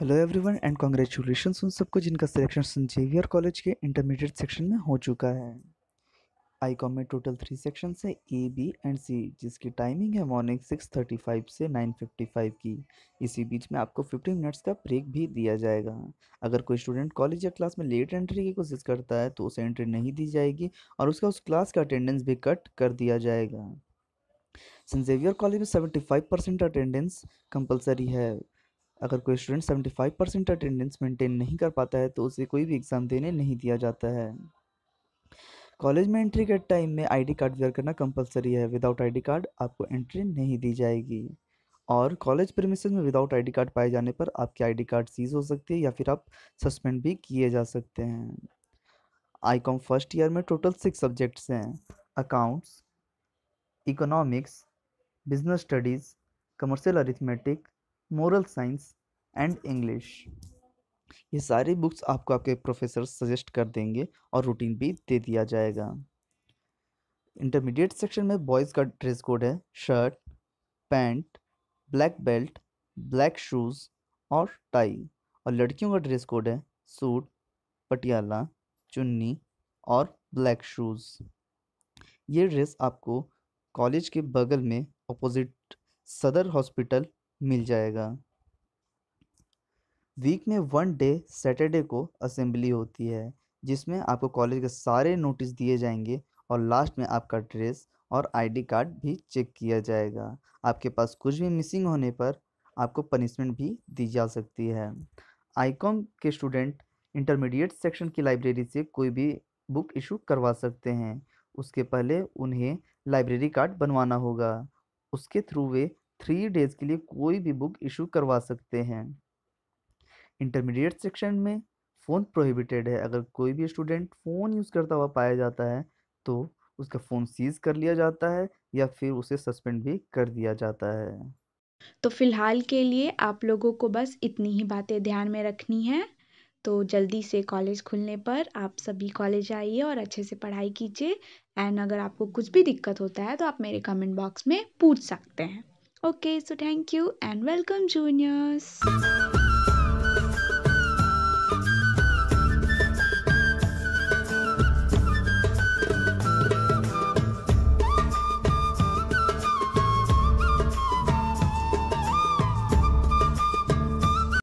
Hello everyone and congratulation उन सबको जिनका सिलेक्शन सेंट जेवियर कॉलेज के इंटरमीडिएट सेक्शन में हो चुका है आई कॉम में टोटल थ्री सेक्शन है ए बी एंड सी जिसकी टाइमिंग है मॉर्निंग सिक्स थर्टी फाइव से नाइन फिफ्टी फाइव की इसी बीच में आपको फिफ्टीन मिनट्स का ब्रेक भी दिया जाएगा अगर कोई स्टूडेंट कॉलेज या क्लास में लेट एंट्री की कोशिश करता है तो उसे एंट्री नहीं दी जाएगी और उसका उस क्लास का अटेंडेंस भी कट कर दिया जाएगा सेंट जेवियर कॉलेज में seventy five percent attendance compulsory है अगर कोई student seventy five percent attendance maintain नहीं कर पाता है तो उसे कोई भी एग्ज़ाम देने नहीं दिया जाता है कॉलेज में एंट्री के टाइम में आईडी कार्ड वेयर करना कंपलसरी है विदाउट आईडी कार्ड आपको एंट्री नहीं दी जाएगी और कॉलेज प्रेमिसेस में विदाउट आईडी कार्ड पाए जाने पर आपके आईडी कार्ड सीज हो सकती है या फिर आप सस्पेंड भी किए जा सकते हैं आई कॉम फर्स्ट ईयर में टोटल सिक्स सब्जेक्ट्स हैं accounts economics business studies commercial arithmetic moral science and English ये सारी बुक्स आपको आपके प्रोफेसर सजेस्ट कर देंगे और रूटीन भी दे दिया जाएगा इंटरमीडिएट सेक्शन में बॉयज़ का ड्रेस कोड है shirt pant black belt black shoes और टाई और लड़कियों का ड्रेस कोड है सूट पटियाला चुन्नी और ब्लैक शूज़ ये ड्रेस आपको कॉलेज के बगल में अपोजिट सदर हॉस्पिटल मिल जाएगा वीक में वन डे सैटरडे को असेंबली होती है जिसमें आपको कॉलेज के सारे नोटिस दिए जाएंगे और लास्ट में आपका ड्रेस और आईडी कार्ड भी चेक किया जाएगा आपके पास कुछ भी मिसिंग होने पर आपको पनिशमेंट भी दी जा सकती है आईकॉम के स्टूडेंट इंटरमीडिएट सेक्शन की लाइब्रेरी से कोई भी बुक इशू करवा सकते हैं उसके पहले उन्हें लाइब्रेरी कार्ड बनवाना होगा उसके थ्रू वे थ्री डेज के लिए कोई भी बुक इशू करवा सकते हैं इंटरमीडिएट सेक्शन में फ़ोन प्रोहिबिटेड है अगर कोई भी स्टूडेंट फ़ोन यूज़ करता हुआ पाया जाता है तो उसका फ़ोन सीज कर लिया जाता है या फिर उसे सस्पेंड भी कर दिया जाता है तो फिलहाल के लिए आप लोगों को बस इतनी ही बातें ध्यान में रखनी है तो जल्दी से कॉलेज खुलने पर आप सभी कॉलेज आइए और अच्छे से पढ़ाई कीजिए एंड अगर आपको कुछ भी दिक्कत होता है तो आप मेरे कमेंट बॉक्स में पूछ सकते हैं Okay, so thank you and welcome, juniors.